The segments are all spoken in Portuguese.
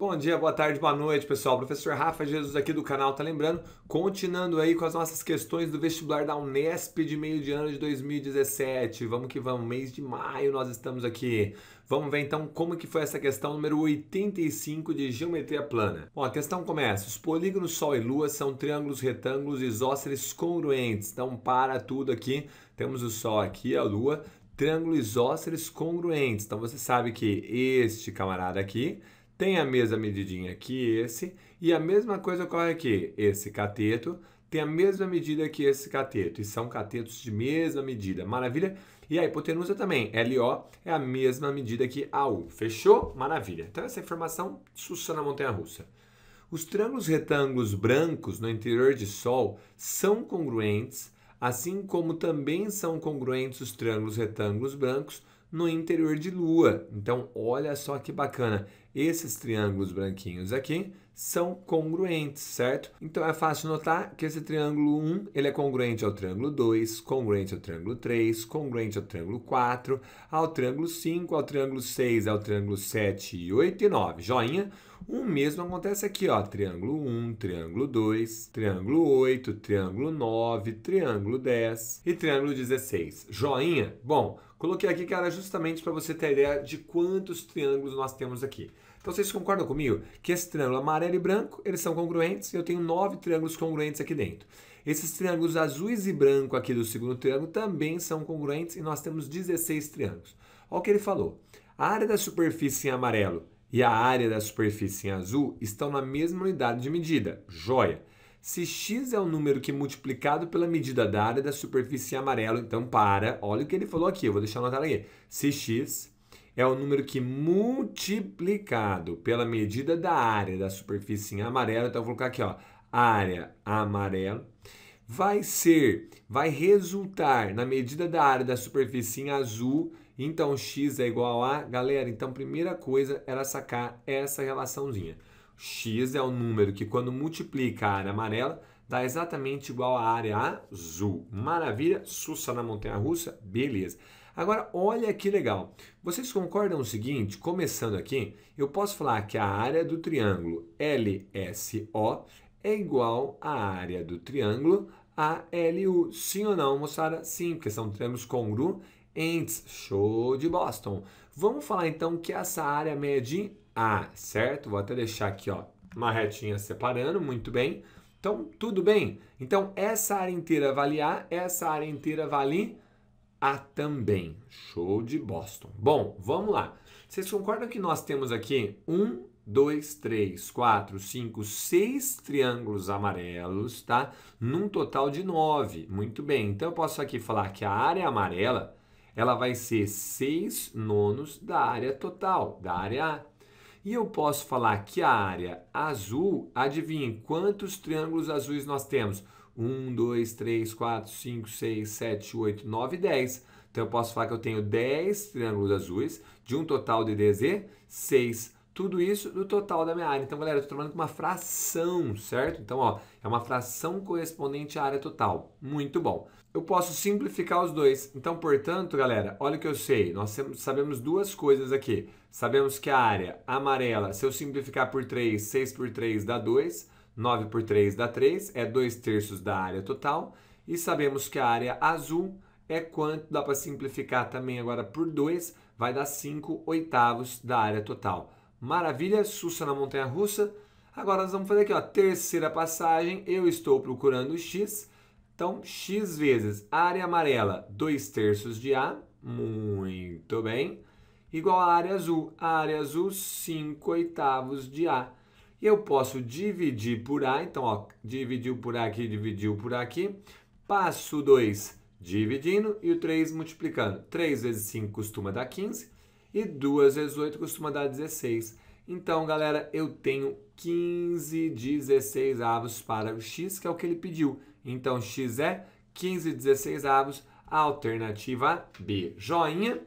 Bom dia, boa tarde, boa noite, pessoal. Professor Rafa Jesus aqui do canal, tá lembrando? Continuando aí com as nossas questões do vestibular da Unesp de meio de ano de 2017. Vamos que vamos, mês de maio nós estamos aqui. Vamos ver então como que foi essa questão número 85 de geometria plana. Bom, a questão começa. Os polígonos Sol e Lua são triângulos, retângulos, isósceles congruentes. Então, para tudo aqui, temos o Sol aqui, a Lua, triângulos isósceles congruentes. Então, você sabe que este camarada aqui tem a mesma medidinha que esse, e a mesma coisa ocorre aqui. Esse cateto tem a mesma medida que esse cateto, e são catetos de mesma medida. Maravilha? E a hipotenusa também, LO é a mesma medida que AU. Fechou? Maravilha. Então essa informação sussa na montanha-russa. Os triângulos retângulos brancos no interior de Sol são congruentes, assim como também são congruentes os triângulos retângulos brancos no interior de Lua. Então, olha só que bacana. Esses triângulos branquinhos aqui são congruentes, certo? Então é fácil notar que esse triângulo 1 ele é congruente ao triângulo 2, congruente ao triângulo 3, congruente ao triângulo 4, ao triângulo 5, ao triângulo 6, ao triângulo 7, 8 e 9. Joinha? O mesmo acontece aqui, ó, triângulo 1, triângulo 2, triângulo 8, triângulo 9, triângulo 10 e triângulo 16. Joinha? Bom, coloquei aqui, que era justamente para você ter a ideia de quantos triângulos nós temos aqui. Então vocês concordam comigo que esse triângulo amarelo e branco, eles são congruentes e eu tenho nove triângulos congruentes aqui dentro. Esses triângulos azuis e branco aqui do segundo triângulo também são congruentes e nós temos 16 triângulos. Olha o que ele falou. A área da superfície em amarelo e a área da superfície em azul estão na mesma unidade de medida, joia. Se x é um número que é multiplicado pela medida da área da superfície em amarelo, então para, olha o que ele falou aqui, eu vou deixar anotado aqui. Se x é o número que multiplicado pela medida da área da superfície em amarelo, então eu vou colocar aqui, ó, área amarela, vai ser, vai resultar na medida da área da superfície em azul, então x é igual a, galera, então primeira coisa era sacar essa relaçãozinha. x é o número que quando multiplica a área amarela, dá exatamente igual à área azul. Maravilha, sussa na montanha russa, beleza. Agora, olha que legal. Vocês concordam o seguinte? Começando aqui, eu posso falar que a área do triângulo LSO é igual à área do triângulo ALU. Sim ou não, moçada? Sim, porque são triângulos congruentes. Show de Boston. Vamos falar então que essa área mede A, certo? Vou até deixar aqui ó, uma retinha separando, muito bem. Então, tudo bem. Então, essa área inteira vale A, essa área inteira vale a também. Show de Boston. Bom, vamos lá. Vocês concordam que nós temos aqui um, dois, três, quatro, cinco, seis triângulos amarelos, tá? Num total de nove. Muito bem. Então eu posso aqui falar que a área amarela ela vai ser seis nonos da área total, da área A. E eu posso falar que a área azul, adivinhe quantos triângulos azuis nós temos? 1, 2, 3, 4, 5, 6, 7, 8, 9, 10. Então eu posso falar que eu tenho 10 triângulos azuis de um total de DZ, 6. Tudo isso no total da minha área. Então, galera, eu estou trabalhando com uma fração, certo? Então, ó, é uma fração correspondente à área total. Muito bom. Eu posso simplificar os dois. Então, portanto, galera, olha o que eu sei. Nós sabemos duas coisas aqui. Sabemos que a área amarela, se eu simplificar por 3, 6 por 3 dá 2 9 por 3 dá 3, é 2 terços da área total. E sabemos que a área azul é quanto? Dá para simplificar também agora por 2, vai dar 5 oitavos da área total. Maravilha, sussa na montanha russa. Agora nós vamos fazer aqui, ó, terceira passagem, eu estou procurando x. Então, x vezes área amarela, 2 terços de A, muito bem, igual a área azul. A área azul, 5 oitavos de A eu posso dividir por A, então ó, dividiu por aqui, dividiu por aqui, passo 2 dividindo e o 3 multiplicando. 3 vezes 5 costuma dar 15 e 2 vezes 8 costuma dar 16. Então, galera, eu tenho 15, 16 avos para o x, que é o que ele pediu. Então, x é 15, 16 avos, alternativa B. Joinha?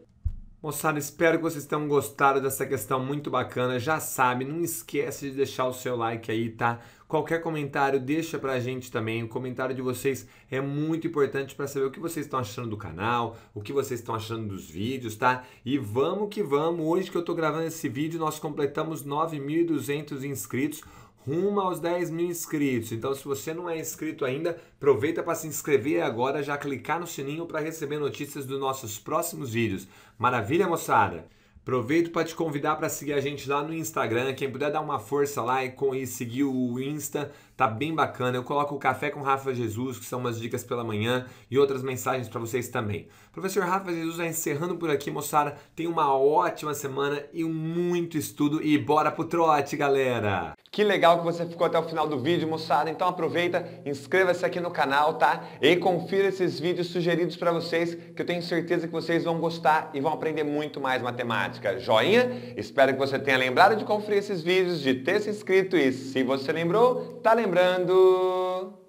Moçada, espero que vocês tenham gostado dessa questão muito bacana. Já sabe, não esquece de deixar o seu like aí, tá? Qualquer comentário deixa pra gente também. O comentário de vocês é muito importante para saber o que vocês estão achando do canal, o que vocês estão achando dos vídeos, tá? E vamos que vamos. Hoje que eu tô gravando esse vídeo, nós completamos 9.200 inscritos rumo aos 10 mil inscritos. Então, se você não é inscrito ainda, aproveita para se inscrever agora, já clicar no sininho para receber notícias dos nossos próximos vídeos. Maravilha, moçada! Aproveito para te convidar para seguir a gente lá no Instagram. Quem puder dar uma força lá e, com, e seguir o Insta, tá bem bacana. Eu coloco o Café com Rafa Jesus, que são umas dicas pela manhã e outras mensagens para vocês também. Professor Rafa Jesus vai encerrando por aqui, moçada. Tenha uma ótima semana e muito estudo. E bora pro trote, galera! Que legal que você ficou até o final do vídeo, moçada. Então aproveita, inscreva-se aqui no canal, tá? E confira esses vídeos sugeridos para vocês, que eu tenho certeza que vocês vão gostar e vão aprender muito mais matemática matemática. Joinha? Espero que você tenha lembrado de conferir esses vídeos, de ter se inscrito e, se você lembrou, tá lembrando...